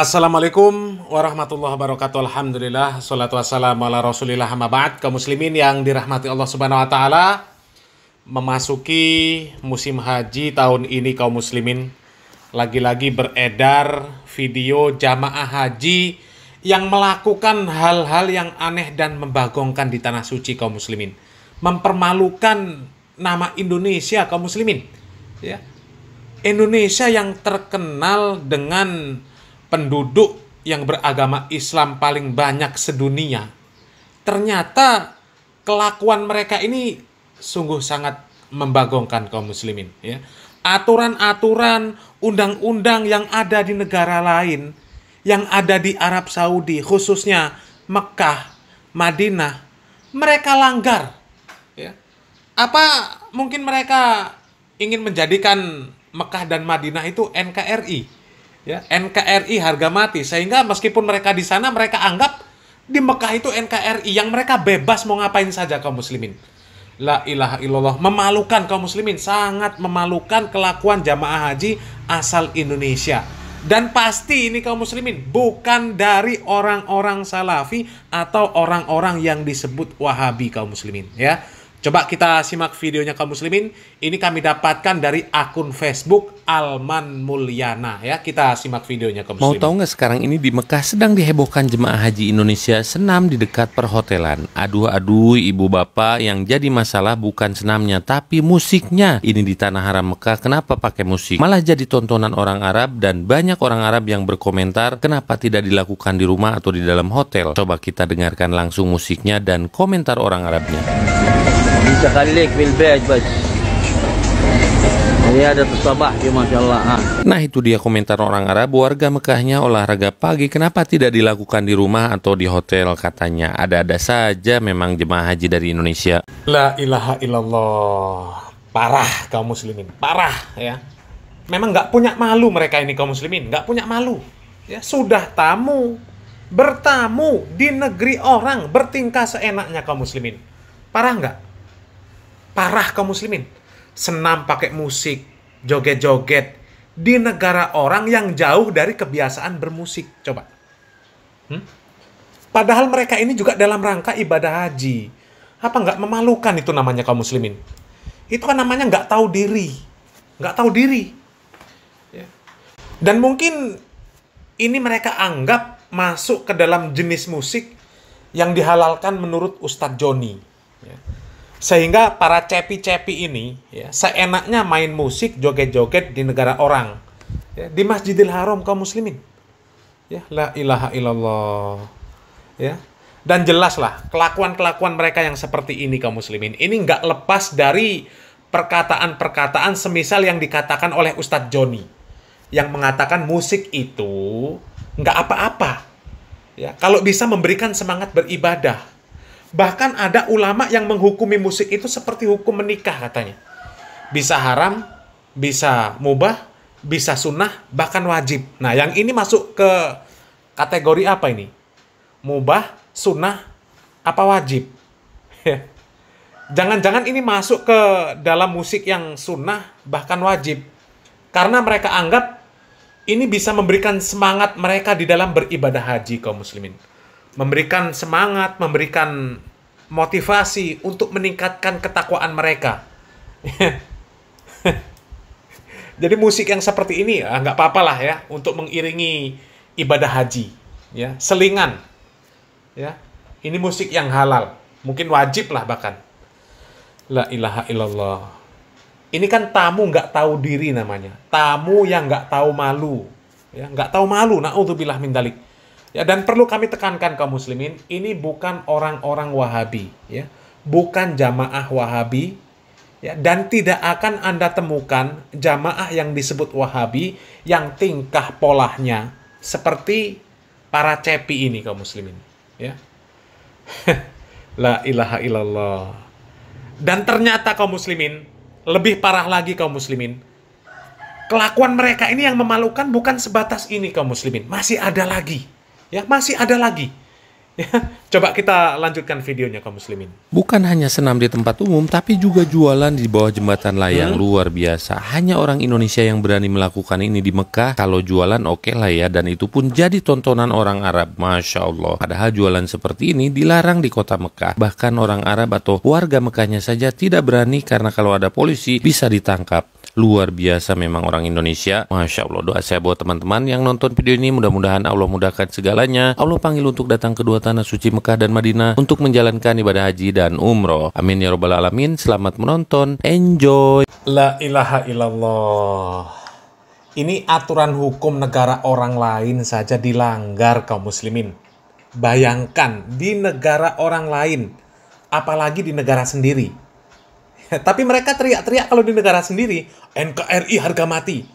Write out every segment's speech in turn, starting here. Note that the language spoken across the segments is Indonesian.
Assalamualaikum warahmatullahi wabarakatuh. Alhamdulillah, salatu wassalamu ala rasulillah ba'd Kaum muslimin yang dirahmati Allah subhanahu wa ta'ala. Memasuki musim haji tahun ini kaum muslimin. Lagi-lagi beredar video jamaah haji yang melakukan hal-hal yang aneh dan membagongkan di tanah suci kaum muslimin. Mempermalukan nama Indonesia kaum muslimin. Ya. Indonesia yang terkenal dengan penduduk yang beragama Islam paling banyak sedunia, ternyata kelakuan mereka ini sungguh sangat membagongkan kaum muslimin. Ya. Aturan-aturan, undang-undang yang ada di negara lain, yang ada di Arab Saudi, khususnya Mekah, Madinah, mereka langgar. Ya. Apa mungkin mereka ingin menjadikan Mekah dan Madinah itu NKRI? ya NKRI harga mati sehingga meskipun mereka di sana mereka anggap di Mekah itu NKRI yang mereka bebas mau ngapain saja kaum muslimin la ilaha illallah memalukan kaum muslimin sangat memalukan kelakuan jamaah haji asal Indonesia dan pasti ini kaum muslimin bukan dari orang-orang salafi atau orang-orang yang disebut wahabi kaum muslimin ya Coba kita simak videonya kaum muslimin. Ini kami dapatkan dari akun Facebook Alman Mulyana ya. Kita simak videonya kaum muslimin. Mau tahu nggak sekarang ini di Mekah sedang dihebohkan jemaah haji Indonesia senam di dekat perhotelan. Aduh aduh ibu bapak yang jadi masalah bukan senamnya tapi musiknya. Ini di tanah haram Mekah kenapa pakai musik? Malah jadi tontonan orang Arab dan banyak orang Arab yang berkomentar kenapa tidak dilakukan di rumah atau di dalam hotel. Coba kita dengarkan langsung musiknya dan komentar orang Arabnya bisa انت خليك dia البيت بس Nah itu dia komentar orang Arab warga Mekahnya olahraga pagi kenapa tidak dilakukan di rumah atau di hotel katanya ada-ada saja memang jemaah haji dari Indonesia. La ilaha illallah parah kaum muslimin parah ya memang nggak punya malu mereka ini kaum muslimin nggak punya malu ya sudah tamu bertamu di negeri orang bertingkah seenaknya kaum muslimin parah nggak parah kaum muslimin. Senam pakai musik, joget-joget di negara orang yang jauh dari kebiasaan bermusik. Coba. Hmm? Padahal mereka ini juga dalam rangka ibadah haji. Apa nggak memalukan itu namanya kaum muslimin? Itu kan namanya nggak tahu diri. Nggak tahu diri. Ya. Dan mungkin ini mereka anggap masuk ke dalam jenis musik yang dihalalkan menurut Ustadz Joni. Ya sehingga para cepi-cepi ini ya, seenaknya main musik joget-joget di negara orang ya, di Masjidil Haram kaum muslimin ya la ilaha illallah ya dan jelaslah kelakuan-kelakuan mereka yang seperti ini kaum muslimin ini nggak lepas dari perkataan-perkataan semisal yang dikatakan oleh Ustadz Joni yang mengatakan musik itu nggak apa-apa ya kalau bisa memberikan semangat beribadah Bahkan ada ulama yang menghukumi musik itu seperti hukum menikah katanya. Bisa haram, bisa mubah, bisa sunnah, bahkan wajib. Nah, yang ini masuk ke kategori apa ini? Mubah, sunnah, apa wajib? Jangan-jangan ini masuk ke dalam musik yang sunnah, bahkan wajib. Karena mereka anggap ini bisa memberikan semangat mereka di dalam beribadah haji kaum muslimin memberikan semangat, memberikan motivasi untuk meningkatkan ketakwaan mereka. Jadi musik yang seperti ini ya nggak apa-apa lah ya untuk mengiringi ibadah haji ya selingan ya ini musik yang halal mungkin wajib lah bahkan la ilaha illallah ini kan tamu nggak tahu diri namanya tamu yang nggak tahu malu ya nggak tahu malu nah untuk bilah mintalik Ya, dan perlu kami tekankan kaum muslimin, ini bukan orang-orang Wahabi, ya. Bukan jamaah Wahabi, ya. Dan tidak akan Anda temukan jamaah yang disebut Wahabi yang tingkah polahnya seperti para cepi ini kaum muslimin, ya. La ilaha illallah. Dan ternyata kaum muslimin, lebih parah lagi kaum muslimin, kelakuan mereka ini yang memalukan bukan sebatas ini kaum muslimin, masih ada lagi Ya, masih ada lagi. Ya, coba kita lanjutkan videonya kaum muslimin. Bukan hanya senam di tempat umum, tapi juga jualan di bawah jembatan layang hmm. luar biasa. Hanya orang Indonesia yang berani melakukan ini di Mekah. Kalau jualan oke okay lah ya, dan itu pun jadi tontonan orang Arab. Masya Allah. Padahal jualan seperti ini dilarang di kota Mekah. Bahkan orang Arab atau warga Mekahnya saja tidak berani karena kalau ada polisi bisa ditangkap. Luar biasa memang orang Indonesia. Masya Allah, doa saya buat teman-teman yang nonton video ini mudah-mudahan Allah mudahkan segalanya. Allah panggil untuk datang ke dua tanah suci Mekah dan Madinah untuk menjalankan ibadah haji dan umroh. Amin ya robbal alamin. Selamat menonton. Enjoy. La ilaha illallah. Ini aturan hukum negara orang lain saja dilanggar kaum muslimin. Bayangkan di negara orang lain, apalagi di negara sendiri. Tapi mereka teriak-teriak kalau di negara sendiri, NKRI harga mati.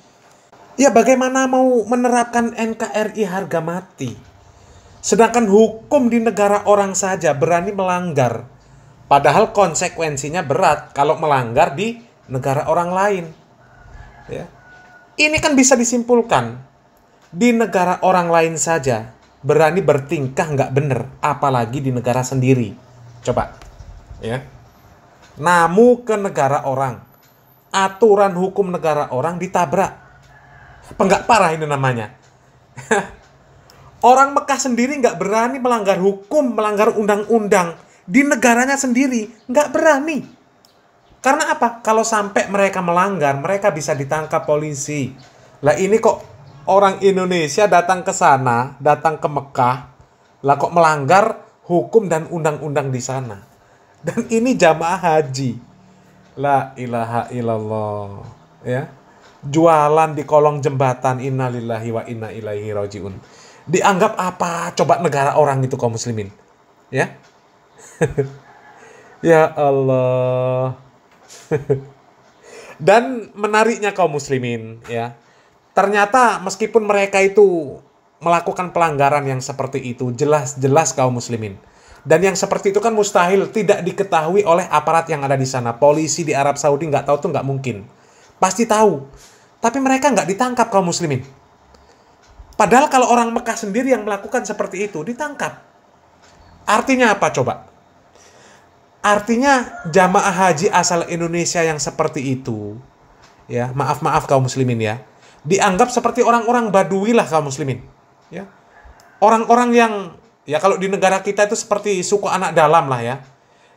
Ya bagaimana mau menerapkan NKRI harga mati? Sedangkan hukum di negara orang saja berani melanggar. Padahal konsekuensinya berat kalau melanggar di negara orang lain. Ya. Ini kan bisa disimpulkan. Di negara orang lain saja berani bertingkah nggak bener, apalagi di negara sendiri. Coba, ya namu ke negara orang. Aturan hukum negara orang ditabrak. Penggak parah ini namanya. orang Mekah sendiri nggak berani melanggar hukum, melanggar undang-undang di negaranya sendiri. Nggak berani. Karena apa? Kalau sampai mereka melanggar, mereka bisa ditangkap polisi. Lah ini kok orang Indonesia datang ke sana, datang ke Mekah, lah kok melanggar hukum dan undang-undang di sana dan ini jamaah haji la ilaha illallah ya jualan di kolong jembatan innalillahi wa inna ilaihi rajiun dianggap apa coba negara orang itu kaum muslimin ya ya Allah dan menariknya kaum muslimin ya ternyata meskipun mereka itu melakukan pelanggaran yang seperti itu jelas-jelas kaum muslimin dan yang seperti itu kan mustahil tidak diketahui oleh aparat yang ada di sana. Polisi di Arab Saudi nggak tahu tuh nggak mungkin. Pasti tahu. Tapi mereka nggak ditangkap kaum muslimin. Padahal kalau orang Mekah sendiri yang melakukan seperti itu ditangkap. Artinya apa coba? Artinya jamaah haji asal Indonesia yang seperti itu, ya maaf maaf kaum muslimin ya, dianggap seperti orang-orang badui lah kaum muslimin, ya orang-orang yang Ya kalau di negara kita itu seperti suku anak dalam lah ya.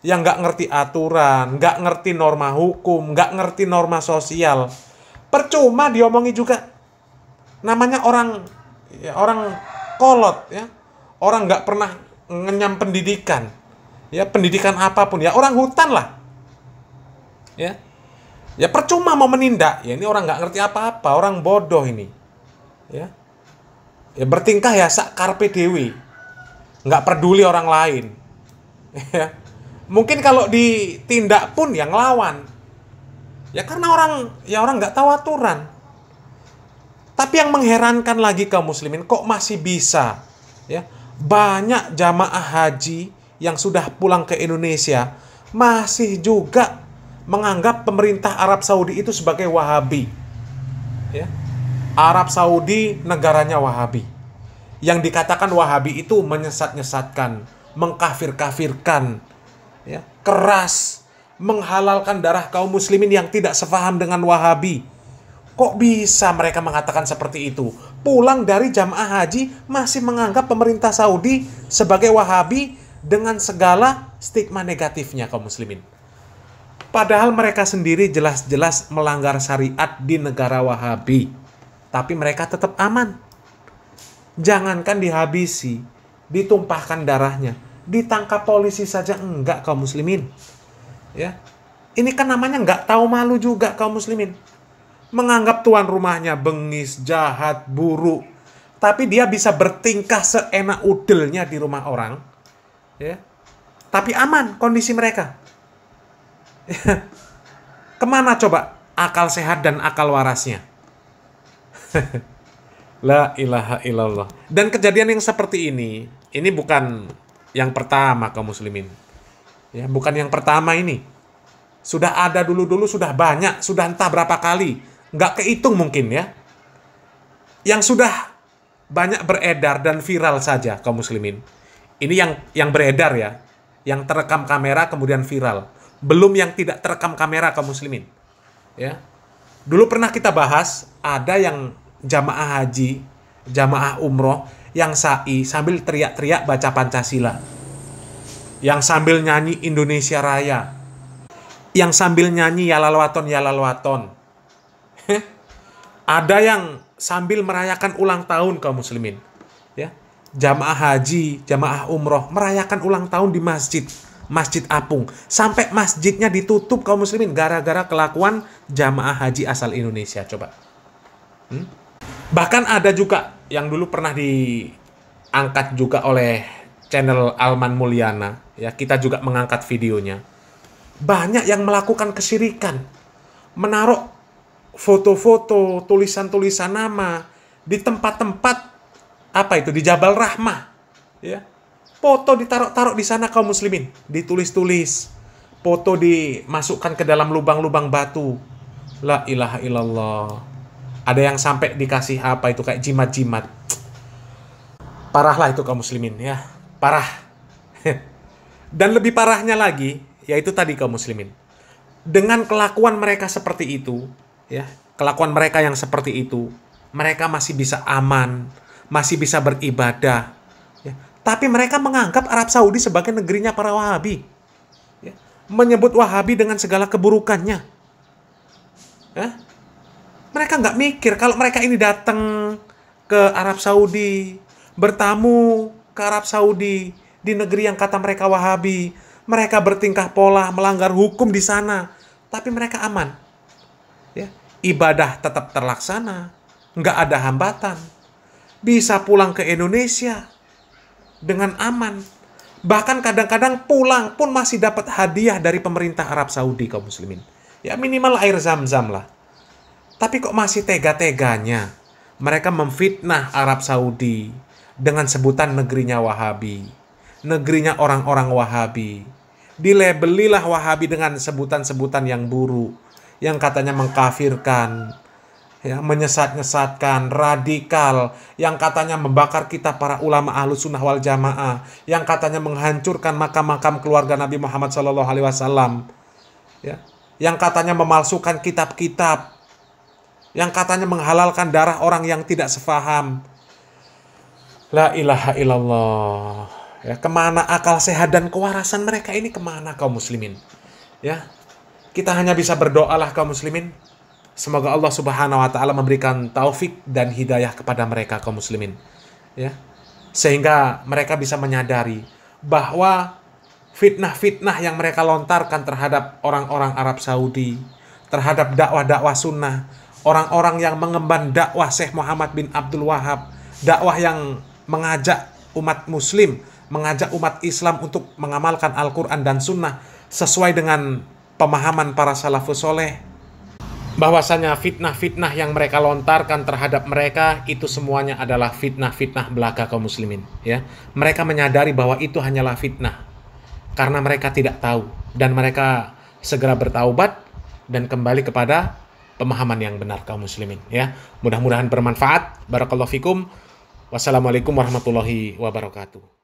Yang nggak ngerti aturan, nggak ngerti norma hukum, nggak ngerti norma sosial. Percuma diomongi juga. Namanya orang ya orang kolot ya. Orang nggak pernah ngenyam pendidikan. Ya pendidikan apapun ya orang hutan lah. Ya. Ya percuma mau menindak. Ya ini orang nggak ngerti apa-apa, orang bodoh ini. Ya. Ya bertingkah ya sak karpe dewi nggak peduli orang lain ya. mungkin kalau ditindak pun yang lawan ya karena orang ya orang nggak tahu aturan tapi yang mengherankan lagi kaum muslimin kok masih bisa ya banyak jamaah haji yang sudah pulang ke Indonesia masih juga menganggap pemerintah Arab Saudi itu sebagai Wahabi ya Arab Saudi negaranya Wahabi yang dikatakan Wahabi itu menyesat-nyesatkan, mengkafir-kafirkan, ya, keras, menghalalkan darah kaum muslimin yang tidak sefaham dengan Wahabi. Kok bisa mereka mengatakan seperti itu? Pulang dari jamaah haji masih menganggap pemerintah Saudi sebagai Wahabi dengan segala stigma negatifnya kaum muslimin. Padahal mereka sendiri jelas-jelas melanggar syariat di negara Wahabi. Tapi mereka tetap aman jangankan dihabisi, ditumpahkan darahnya, ditangkap polisi saja enggak kaum muslimin. Ya. Ini kan namanya enggak tahu malu juga kaum muslimin. Menganggap tuan rumahnya bengis, jahat, buruk, tapi dia bisa bertingkah seenak udelnya di rumah orang. Ya. Tapi aman kondisi mereka. Ya. Kemana coba akal sehat dan akal warasnya? La ilaha illallah. Dan kejadian yang seperti ini, ini bukan yang pertama kaum muslimin. Ya, bukan yang pertama ini. Sudah ada dulu-dulu, sudah banyak, sudah entah berapa kali. Nggak kehitung mungkin ya. Yang sudah banyak beredar dan viral saja kaum muslimin. Ini yang yang beredar ya, yang terekam kamera kemudian viral. Belum yang tidak terekam kamera kaum muslimin. Ya. Dulu pernah kita bahas ada yang jamaah haji, jamaah umroh yang sa'i sambil teriak-teriak baca Pancasila. Yang sambil nyanyi Indonesia Raya. Yang sambil nyanyi Yalalwaton ya Yalalwaton. Ada yang sambil merayakan ulang tahun kaum muslimin. Ya. Jamaah haji, jamaah umroh merayakan ulang tahun di masjid. Masjid Apung. Sampai masjidnya ditutup kaum muslimin gara-gara kelakuan jamaah haji asal Indonesia. Coba. Hmm? bahkan ada juga yang dulu pernah diangkat juga oleh channel Alman Mulyana ya kita juga mengangkat videonya banyak yang melakukan kesirikan menaruh foto-foto tulisan-tulisan nama di tempat-tempat apa itu di Jabal Rahmah ya foto ditaruh-taruh di sana kaum muslimin ditulis-tulis foto dimasukkan ke dalam lubang-lubang batu la ilaha illallah ada yang sampai dikasih apa itu kayak jimat-jimat parah lah itu kaum muslimin ya parah dan lebih parahnya lagi yaitu tadi kaum muslimin dengan kelakuan mereka seperti itu ya kelakuan mereka yang seperti itu mereka masih bisa aman masih bisa beribadah ya. tapi mereka menganggap Arab Saudi sebagai negerinya para Wahabi ya. menyebut Wahabi dengan segala keburukannya ya mereka nggak mikir kalau mereka ini datang ke Arab Saudi bertamu ke Arab Saudi di negeri yang kata mereka Wahabi mereka bertingkah pola melanggar hukum di sana tapi mereka aman ya ibadah tetap terlaksana nggak ada hambatan bisa pulang ke Indonesia dengan aman bahkan kadang-kadang pulang pun masih dapat hadiah dari pemerintah Arab Saudi kaum muslimin ya minimal air zam-zam lah tapi kok masih tega-teganya mereka memfitnah Arab Saudi dengan sebutan negerinya Wahabi, negerinya orang-orang Wahabi. Dilebelilah Wahabi dengan sebutan-sebutan yang buruk, yang katanya mengkafirkan, ya, menyesat-nyesatkan, radikal, yang katanya membakar kita para ulama ahlu sunnah wal jamaah, yang katanya menghancurkan makam-makam keluarga Nabi Muhammad SAW, ya, yang katanya memalsukan kitab-kitab, yang katanya menghalalkan darah orang yang tidak sefaham. La ilaha illallah. Ya, kemana akal sehat dan kewarasan mereka ini kemana kaum muslimin? Ya, kita hanya bisa berdoalah kaum muslimin. Semoga Allah Subhanahu wa taala memberikan taufik dan hidayah kepada mereka kaum muslimin. Ya. Sehingga mereka bisa menyadari bahwa fitnah-fitnah yang mereka lontarkan terhadap orang-orang Arab Saudi, terhadap dakwah-dakwah sunnah, orang-orang yang mengemban dakwah Syekh Muhammad bin Abdul Wahab, dakwah yang mengajak umat muslim, mengajak umat Islam untuk mengamalkan Al-Quran dan Sunnah sesuai dengan pemahaman para salafus soleh, bahwasanya fitnah-fitnah yang mereka lontarkan terhadap mereka itu semuanya adalah fitnah-fitnah belaka kaum muslimin ya mereka menyadari bahwa itu hanyalah fitnah karena mereka tidak tahu dan mereka segera bertaubat dan kembali kepada pemahaman yang benar kaum muslimin ya. Mudah-mudahan bermanfaat. Barakallahu fikum. Wassalamualaikum warahmatullahi wabarakatuh.